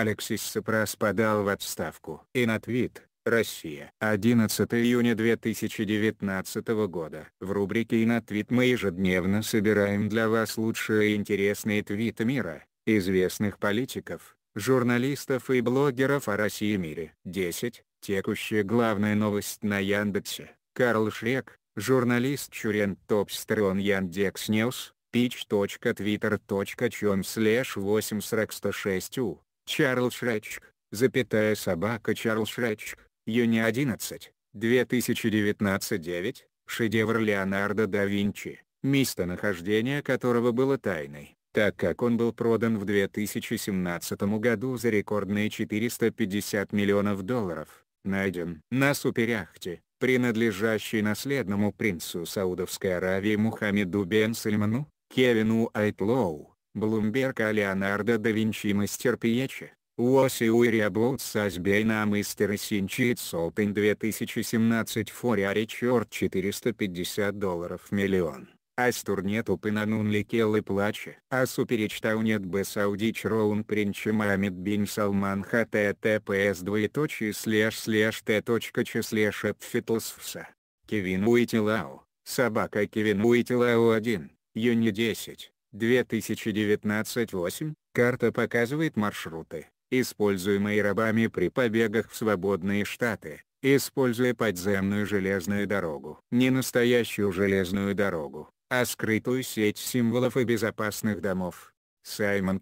Алексис Сапрос подал в отставку. Инатвит, Россия. 11 июня 2019 года. В рубрике «Инатвит» мы ежедневно собираем для вас лучшие и интересные твиты мира, известных политиков, журналистов и блогеров о России и мире. 10. Текущая главная новость на Яндексе. Карл Шрек, журналист Чурен Топстерон Яндекс Ньюс, pitch.twitter.com slash 8 106 u Чарльз Шречк, запятая собака Чарльз Шречк, Юни 11, 2019-9, шедевр Леонардо да Винчи, местонахождение которого было тайной, так как он был продан в 2017 году за рекордные 450 миллионов долларов, найден на суперяхте, принадлежащей наследному принцу Саудовской Аравии Мухаммеду бен Сальману, Кевину Айтлоу. Блумберг а Леонардо да Винчи мастер Пьячи, Уоси Уири Аблоутс Азбейна а Мистер Синчит Солтин 2017 Форя Ричард 450 долларов миллион. Аз турнету пынанун лекелы плаче. А суперечтаунет б саудич роун принчи Мамед бин Салман хттпс двоеточие слэш слэш т точка че слэш эпфитлсфса. Кевин Уитилау, собака Кевин Уитилау 1, юни 10. 2019-8, карта показывает маршруты, используемые рабами при побегах в свободные штаты, используя подземную железную дорогу. Не настоящую железную дорогу, а скрытую сеть символов и безопасных домов. Саймон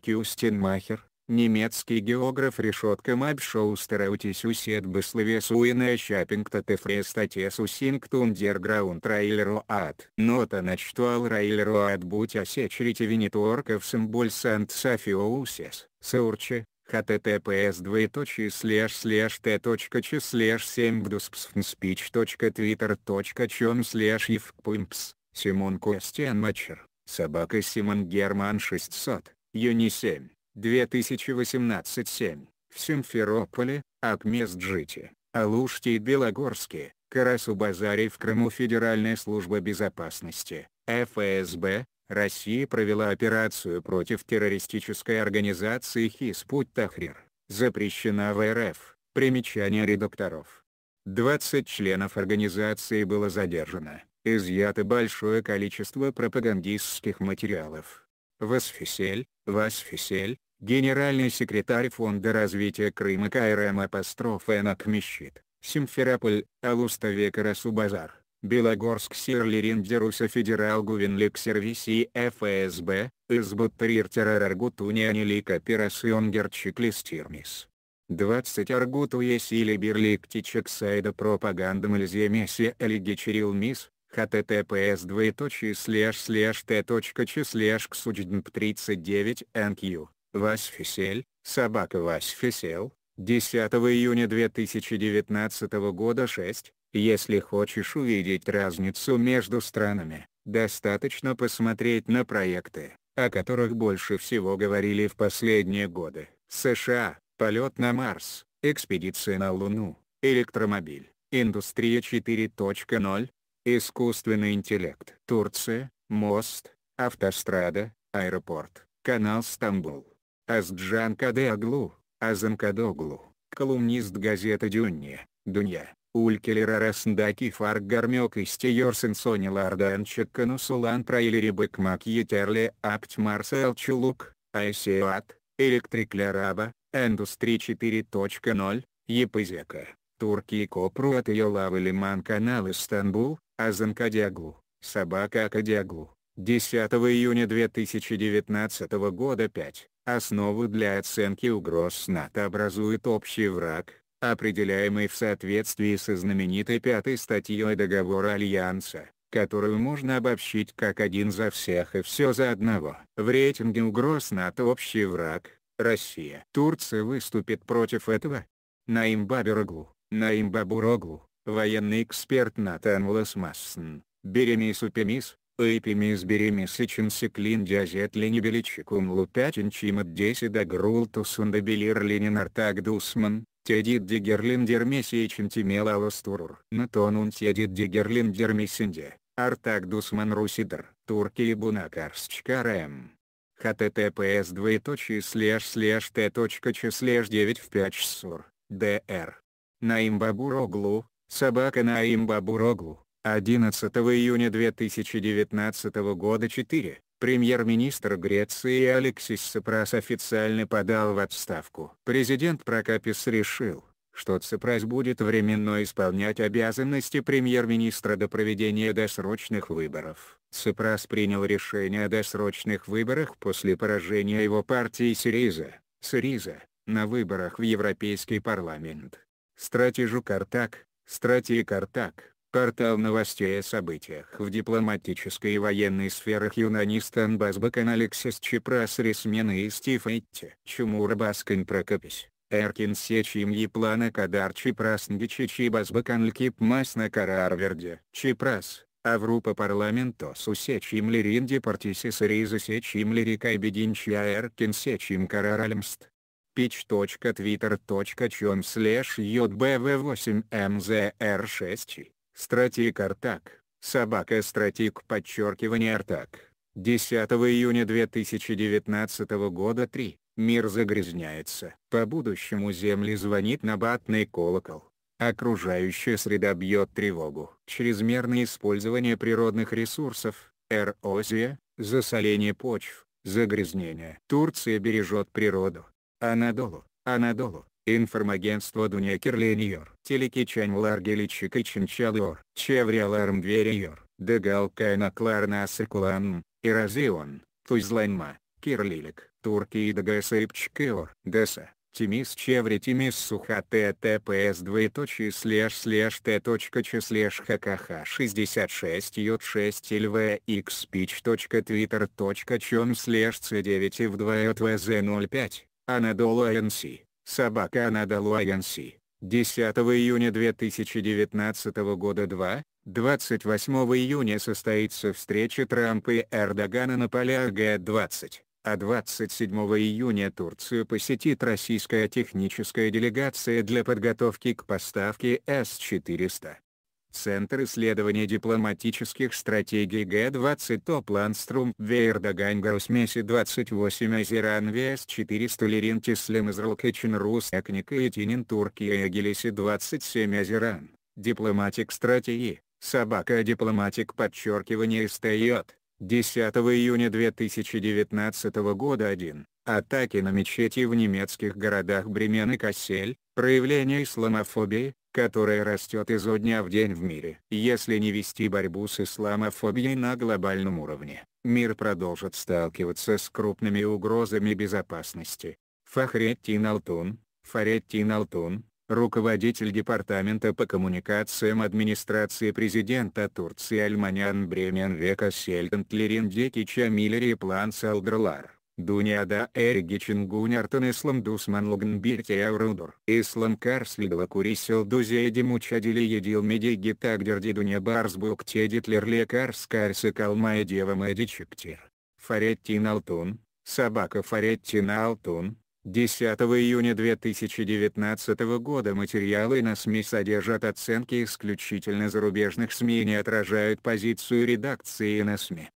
Махер Немецкий географ Решетка Мабшоустераутис уседбы словесуина Шапингта Тефрестатес усинктун дерграунд ад Нота начтуал ад будь осечрите венеторков символь сант Софиоусес, Саурче, https двоеточие слэш слэш т точка ч слэш семь вдуспспнспич точка твиттер точка чем слэш евпымпс, Симон Костян Мачер, собака Симон Герман 600, Юни 7. 2018-7, в Симферополе, Акмезджите, Алуште и Белогорске, Карасу-Базаре в Крыму Федеральная служба безопасности, ФСБ, России провела операцию против террористической организации Хиспут Тахрир, запрещена в РФ, примечание редакторов. 20 членов организации было задержано, изъято большое количество пропагандистских материалов, Васфисель, Васфисель, генеральный секретарь Фонда развития Крыма КРМ апострофен отмещит, Симферополь, Алуставе Карасубазар, Белогорск Сирлирин Деруса Федерал Гувенлик Сервиси ФСБ, Избуттрир Терраргутуни Анилик Операцион Герчиклистирмис. 20 аргуту есили бирлик тичек сайда пропаганда мельземеси элиги черил мис, https двоеточие слэш слэш т точка че слэш ксудждмп 39 nq, Васфисель, собака Васфисел, 10 июня 2019 года 6. Если хочешь увидеть разницу между странами, достаточно посмотреть на проекты, о которых больше всего говорили в последние годы. США, полет на Марс, экспедиция на Луну, электромобиль, индустрия 4.0, Искусственный интеллект. Турция, мост, автострада, аэропорт, канал Стамбул. Азджан Кадеаглу, Азан Кадоглу, колумнист газеты Дюнья, Дунья, Улькелер Арасндаки Фаргармёк Истиёр Сенсони Ларданчик Канусулан Праилери Бэкмак Етерли Апт Марсел Чулук, Айсиат, Электрикляраба, Эндустри 4.0, Епызека, Турки Копру от ее лавы Лиман канал Истанбул, Азанка Диаглу, собака Акадиаглу, 10 июня 2019 года 5. Основу для оценки угроз НАТО образует общий враг, определяемый в соответствии со знаменитой пятой статьей договора Альянса, которую можно обобщить как один за всех и все за одного. В рейтинге угроз НАТО общий враг, Россия. Турция выступит против этого. Наим Бабироглу, Наим Бабуроглу, военный эксперт Натан Ласмассен, Беремис Упемис, Эпимис Беремис и Чинсиклин Дязет Ленибеличикум Лупятин Чимат Десид Агрултусун Дебелир Ленин Артаг Дусман, Тедит Дигерлин Дермесия Чимтимел Аластурур. Натонун Тедит Дигерлин Дермесинде, Артаг Дусман Русидр, Туркия Бунакарсчкарем https двоеточие слэш слэш т точка ч 9 в 5 часур, др. Наим Бабуроглу, Собака Наим Бабуроглу, 11 июня 2019 года 4. Премьер-министр Греции Алексис Ципрас официально подал в отставку. Президент Прокапис решил, что Ципрас будет временно исполнять обязанности премьер-министра до проведения досрочных выборов. Ципрас принял решение о досрочных выборах после поражения его партии Сириза, Сириза, на выборах в Европейский парламент. Стратежу Картак, Стратег Стратикартак – портал новостей о событиях в дипломатической и военной сферах Юнанистан Базбакан Алексис Чепрас Ресмены и Стив Этти. Чумура Баскан Прокопись. Эркин Сечим Еплана Кадар Чепрас Нгичичи Базбакан Лькип Масна Карарверде. Чепрас. Аврупа парламенто сусечим лирин департисис риза сечим лирикай бединчия эркин сечим караралемст page.twitter.com slash jbv8mzr6. Стратик Артак. Собака Стратик подчеркивание Артак. 10 июня 2019 года 3. Мир загрязняется. По будущему Земли звонит набатный колокол. Окружающая среда бьет тревогу. Чрезмерное использование природных ресурсов, эрозия, засоление почв, загрязнение. Турция бережет природу, Анадолу, Анадолу, информагентство Дуня Кирленьор, Телекичань Ларгеличик и Чинчалиор, Чевриаларм Двериор, Дегалка Кларна Асыкулан, Иразион, Тузланма, Кирлилик, Турки и Дагасыпчкиор, Деса. Тимис Чеври Тимис Суха ТТПС двоеточие слэш слэш Т точка Ч слэш ХКХ 66 Йод 6 ЛВ Икс Пич точка Твиттер точка Чем слэш С9 и вдвое ТВЗ 05 Анадолу Айенси, собака Анадолу Айенси, 10 июня 2019 года 2, 28 июня состоится встреча Трампа и Эрдогана на полях Г-20, а 27 июня Турцию посетит российская техническая делегация для подготовки к поставке С-400. Центр исследования дипломатических стратегий Г-20 Топланструм Вейрдагангау смеси 28 Азеран Вес 400 Лирин Тислем Израл Кечен Рус Экника и Туркия Агилиси 27 Азеран. Дипломатик стратегии. Собака дипломатик подчеркивание истает. 10 июня 2019 года 1. Атаки на мечети в немецких городах Бремен и Кассель, проявление исламофобии, которая растет изо дня в день в мире. Если не вести борьбу с исламофобией на глобальном уровне, мир продолжит сталкиваться с крупными угрозами безопасности. Фахреттин Алтун, Фареттин Алтун, руководитель Департамента по коммуникациям администрации президента Турции Альманян Бремен Века Сельтентлерин Декича Миллери План Салдрлар. Dünyada er geçen gün artan İslam düşmanlığın bir teorudur. İslam karşılığı küresel düzeyde mücadele edilmediği takdirde dünya barzbuk tehditlerle karşı karşı kalmaya devam edecektir. Фареттин Алтун, собака Фареттина Алтун, 10 июня 2019 года материалы на СМИ содержат оценки исключительно зарубежных СМИ и не отражают позицию редакции на СМИ.